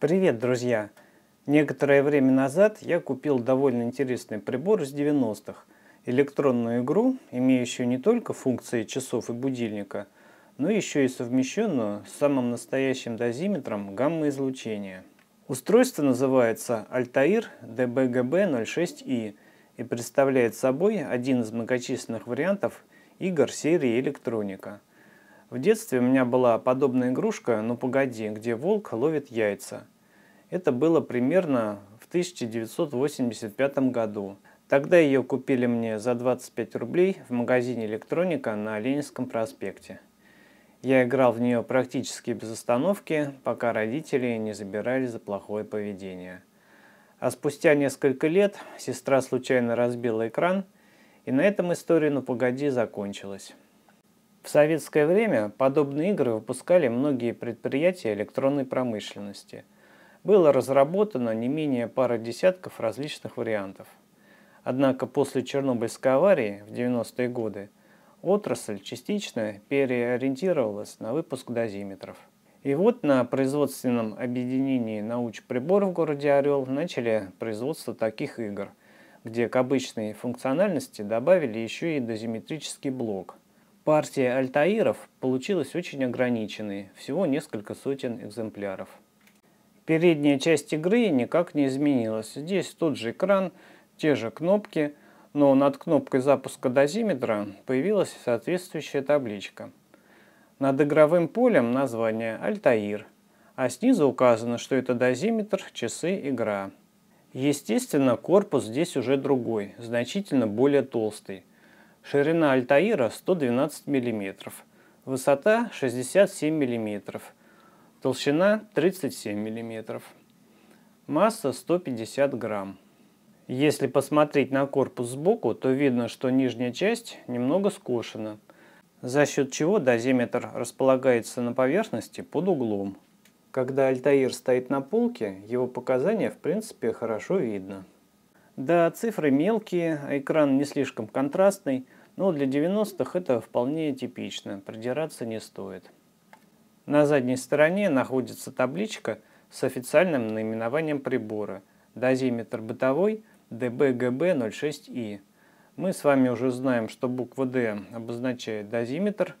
Привет, друзья! Некоторое время назад я купил довольно интересный прибор из 90-х. Электронную игру, имеющую не только функции часов и будильника, но еще и совмещенную с самым настоящим дозиметром гамма-излучения. Устройство называется Altair DBGB06i и представляет собой один из многочисленных вариантов игр серии электроника – в детстве у меня была подобная игрушка «Ну погоди», где волк ловит яйца. Это было примерно в 1985 году. Тогда ее купили мне за 25 рублей в магазине «Электроника» на Ленинском проспекте. Я играл в нее практически без остановки, пока родители не забирали за плохое поведение. А спустя несколько лет сестра случайно разбила экран, и на этом история «Ну погоди» закончилась. В советское время подобные игры выпускали многие предприятия электронной промышленности. Было разработано не менее пары десятков различных вариантов. Однако после Чернобыльской аварии в 90-е годы отрасль частично переориентировалась на выпуск дозиметров. И вот на производственном объединении научприбор в городе Орел начали производство таких игр, где к обычной функциональности добавили еще и дозиметрический блок – Партия альтаиров получилась очень ограниченной, всего несколько сотен экземпляров. Передняя часть игры никак не изменилась. Здесь тот же экран, те же кнопки, но над кнопкой запуска дозиметра появилась соответствующая табличка. Над игровым полем название «Альтаир», а снизу указано, что это дозиметр, часы, игра. Естественно, корпус здесь уже другой, значительно более толстый. Ширина Альтаира 112 мм, высота 67 мм, толщина 37 мм, масса 150 грамм. Если посмотреть на корпус сбоку, то видно, что нижняя часть немного скошена, за счет чего дозиметр располагается на поверхности под углом. Когда Альтаир стоит на полке, его показания в принципе хорошо видно. Да, цифры мелкие, а экран не слишком контрастный – ну для 90-х это вполне типично, придираться не стоит. На задней стороне находится табличка с официальным наименованием прибора «Дозиметр бытовой ДБГБ-06И». Мы с вами уже знаем, что буква «Д» обозначает дозиметр,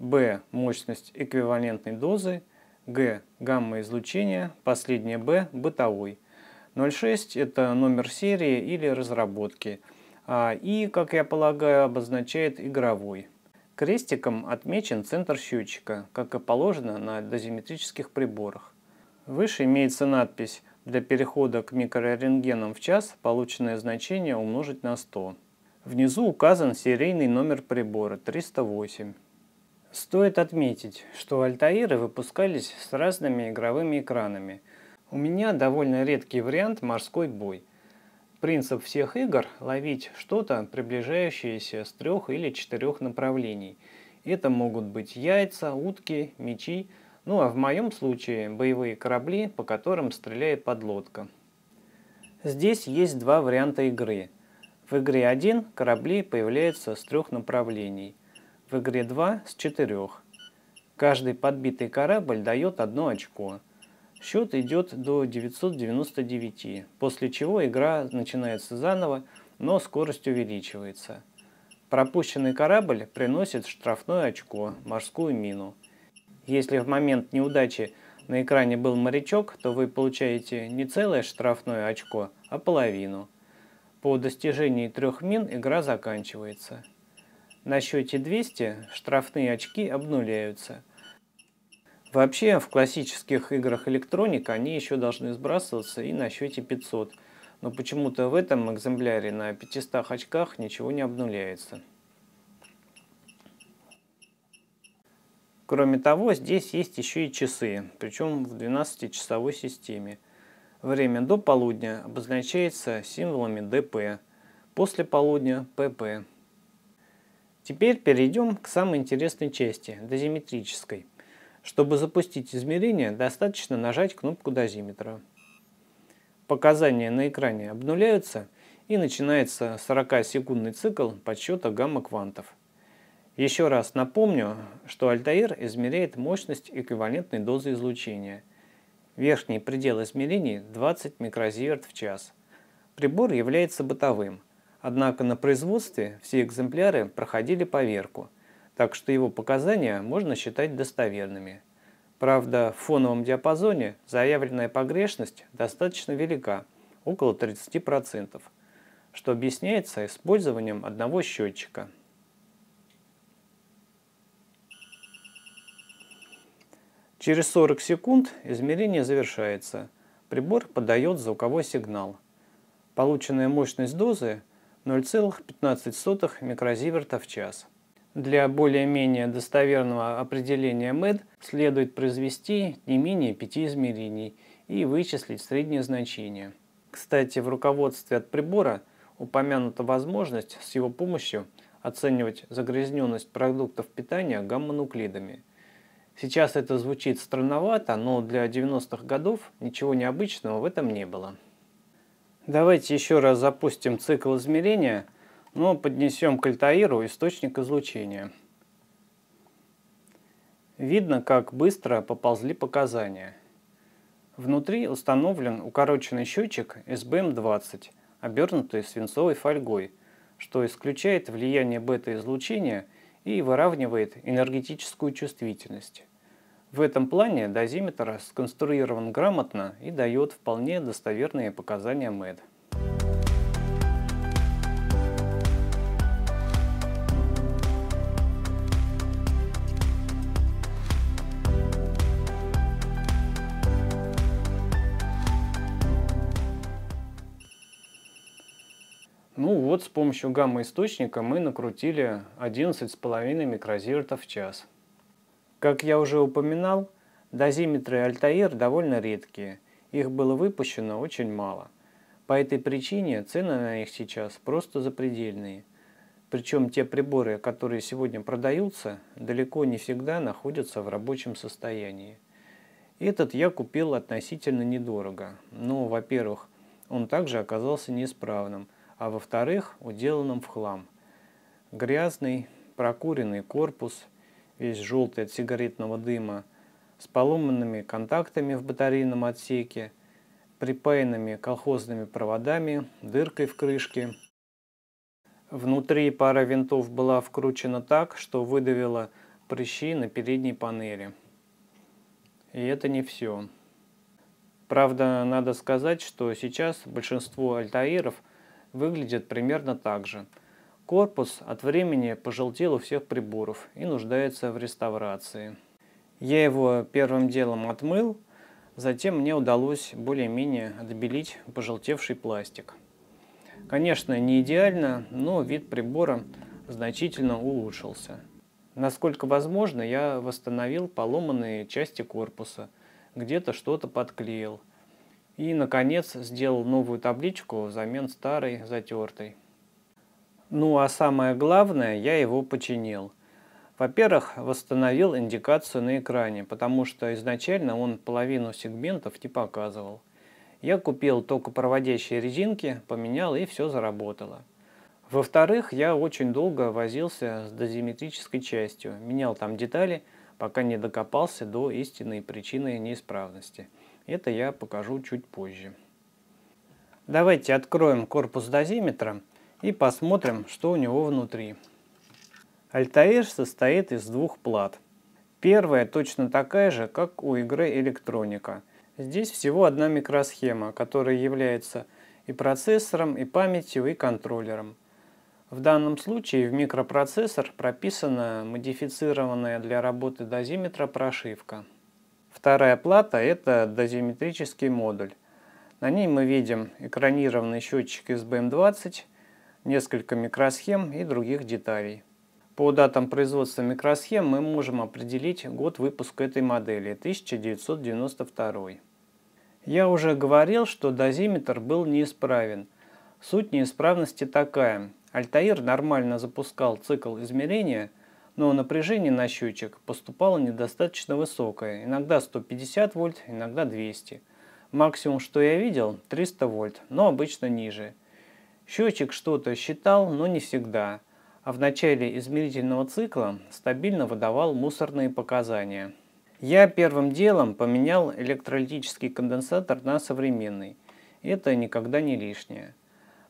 «Б» – мощность эквивалентной дозы, «Г» – гамма излучения, последнее «Б» – бытовой. 06 – это номер серии или разработки – а, и, как я полагаю, обозначает игровой. Крестиком отмечен центр счетчика, как и положено на дозиметрических приборах. Выше имеется надпись «Для перехода к микрорентгенам в час полученное значение умножить на 100». Внизу указан серийный номер прибора 308. Стоит отметить, что альтаиры выпускались с разными игровыми экранами. У меня довольно редкий вариант «Морской бой», Принцип всех игр – ловить что-то, приближающееся с трех или четырех направлений. Это могут быть яйца, утки, мечи, ну а в моем случае боевые корабли, по которым стреляет подлодка. Здесь есть два варианта игры. В игре 1 корабли появляются с трех направлений, в игре 2 с четырех. Каждый подбитый корабль дает одно очко – Счет идет до 999, после чего игра начинается заново, но скорость увеличивается. Пропущенный корабль приносит штрафное очко, морскую мину. Если в момент неудачи на экране был морячок, то вы получаете не целое штрафное очко, а половину. По достижении трех мин игра заканчивается. На счете 200 штрафные очки обнуляются – Вообще в классических играх электроник они еще должны сбрасываться и на счете 500. Но почему-то в этом экземпляре на 500 очках ничего не обнуляется. Кроме того, здесь есть еще и часы, причем в 12-часовой системе. Время до полудня обозначается символами ДП, после полудня – ПП. Теперь перейдем к самой интересной части – дозиметрической – чтобы запустить измерение, достаточно нажать кнопку дозиметра. Показания на экране обнуляются и начинается 40-секундный цикл подсчета гамма-квантов. Еще раз напомню, что Альтаир измеряет мощность эквивалентной дозы излучения. Верхний предел измерений 20 микрозиверт в час. Прибор является бытовым, однако на производстве все экземпляры проходили поверку – так что его показания можно считать достоверными. Правда, в фоновом диапазоне заявленная погрешность достаточно велика, около 30%, что объясняется использованием одного счетчика. Через 40 секунд измерение завершается. Прибор подает звуковой сигнал. Полученная мощность дозы 0,15 микрозиверта в час – для более-менее достоверного определения MED следует произвести не менее пяти измерений и вычислить среднее значение. Кстати, в руководстве от прибора упомянута возможность с его помощью оценивать загрязненность продуктов питания гамма-нуклидами. Сейчас это звучит странновато, но для 90-х годов ничего необычного в этом не было. Давайте еще раз запустим цикл измерения – но ну, поднесем к альтаиру источник излучения. Видно, как быстро поползли показания. Внутри установлен укороченный счетчик SBM-20, обернутый свинцовой фольгой, что исключает влияние бета-излучения и выравнивает энергетическую чувствительность. В этом плане дозиметр сконструирован грамотно и дает вполне достоверные показания МЭД. Ну вот с помощью гамма-источника мы накрутили 11,5 микрозивертов в час. Как я уже упоминал, дозиметры Altair довольно редкие, их было выпущено очень мало. По этой причине цены на них сейчас просто запредельные. Причем те приборы, которые сегодня продаются, далеко не всегда находятся в рабочем состоянии. Этот я купил относительно недорого, но, во-первых, он также оказался неисправным – а во-вторых, уделанном в хлам. Грязный, прокуренный корпус, весь желтый от сигаретного дыма, с поломанными контактами в батарейном отсеке, припаянными колхозными проводами, дыркой в крышке. Внутри пара винтов была вкручена так, что выдавила прыщи на передней панели. И это не все. Правда, надо сказать, что сейчас большинство альтаиров – выглядит примерно так же. Корпус от времени пожелтел у всех приборов и нуждается в реставрации. Я его первым делом отмыл, затем мне удалось более-менее отбелить пожелтевший пластик. Конечно, не идеально, но вид прибора значительно улучшился. Насколько возможно, я восстановил поломанные части корпуса, где-то что-то подклеил, и, наконец, сделал новую табличку взамен старой затертой. Ну а самое главное, я его починил. Во-первых, восстановил индикацию на экране, потому что изначально он половину сегментов не показывал. Я купил только проводящие резинки, поменял и все заработало. Во-вторых, я очень долго возился с дозиметрической частью, менял там детали, пока не докопался до истинной причины неисправности – это я покажу чуть позже. Давайте откроем корпус дозиметра и посмотрим, что у него внутри. Альтаир состоит из двух плат. Первая точно такая же, как у игры электроника. Здесь всего одна микросхема, которая является и процессором, и памятью, и контроллером. В данном случае в микропроцессор прописана модифицированная для работы дозиметра прошивка – Вторая плата – это дозиметрический модуль. На ней мы видим экранированный счетчик SBM20, несколько микросхем и других деталей. По датам производства микросхем мы можем определить год выпуска этой модели – 1992. Я уже говорил, что дозиметр был неисправен. Суть неисправности такая. Альтаир нормально запускал цикл измерения, но напряжение на счетчик поступало недостаточно высокое, иногда 150 вольт, иногда 200. Максимум, что я видел, 300 вольт, но обычно ниже. Счетчик что-то считал, но не всегда, а в начале измерительного цикла стабильно выдавал мусорные показания. Я первым делом поменял электролитический конденсатор на современный. Это никогда не лишнее.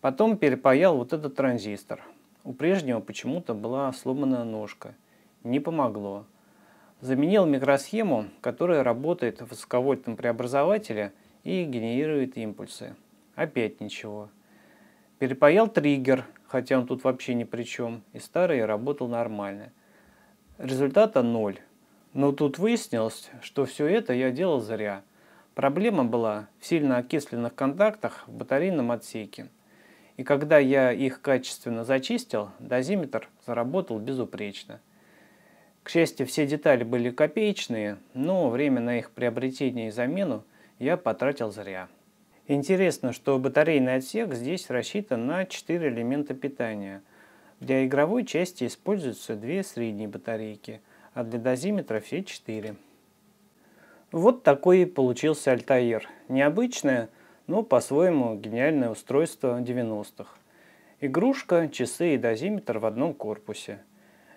Потом перепаял вот этот транзистор. У прежнего почему-то была сломана ножка. Не помогло. Заменил микросхему, которая работает в высоковольтном преобразователе и генерирует импульсы. Опять ничего. Перепаял триггер, хотя он тут вообще ни при чем, и старый работал нормально. Результата ноль. Но тут выяснилось, что все это я делал зря. Проблема была в сильно окисленных контактах в батарейном отсеке – и когда я их качественно зачистил, дозиметр заработал безупречно. К счастью, все детали были копеечные, но время на их приобретение и замену я потратил зря. Интересно, что батарейный отсек здесь рассчитан на 4 элемента питания. Для игровой части используются две средние батарейки, а для дозиметра все 4. Вот такой получился Альтаир. Необычная, но ну, по-своему гениальное устройство 90-х. Игрушка, часы и дозиметр в одном корпусе.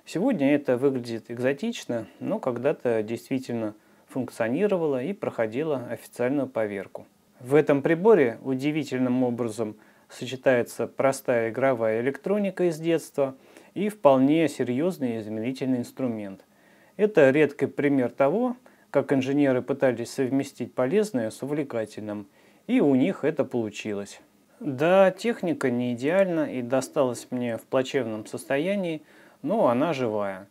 Сегодня это выглядит экзотично, но когда-то действительно функционировало и проходило официальную поверку. В этом приборе удивительным образом сочетается простая игровая электроника из детства и вполне серьезный измерительный инструмент. Это редкий пример того, как инженеры пытались совместить полезное с увлекательным – и у них это получилось. Да, техника не идеальна и досталась мне в плачевном состоянии, но она живая.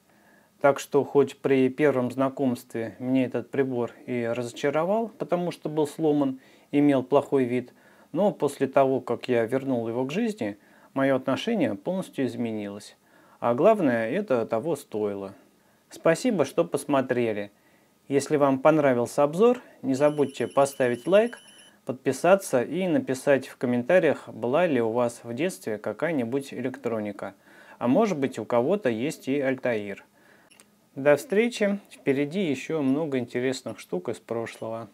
Так что хоть при первом знакомстве мне этот прибор и разочаровал, потому что был сломан, имел плохой вид, но после того, как я вернул его к жизни, мое отношение полностью изменилось. А главное, это того стоило. Спасибо, что посмотрели. Если вам понравился обзор, не забудьте поставить лайк, подписаться и написать в комментариях, была ли у вас в детстве какая-нибудь электроника. А может быть у кого-то есть и Альтаир. До встречи, впереди еще много интересных штук из прошлого.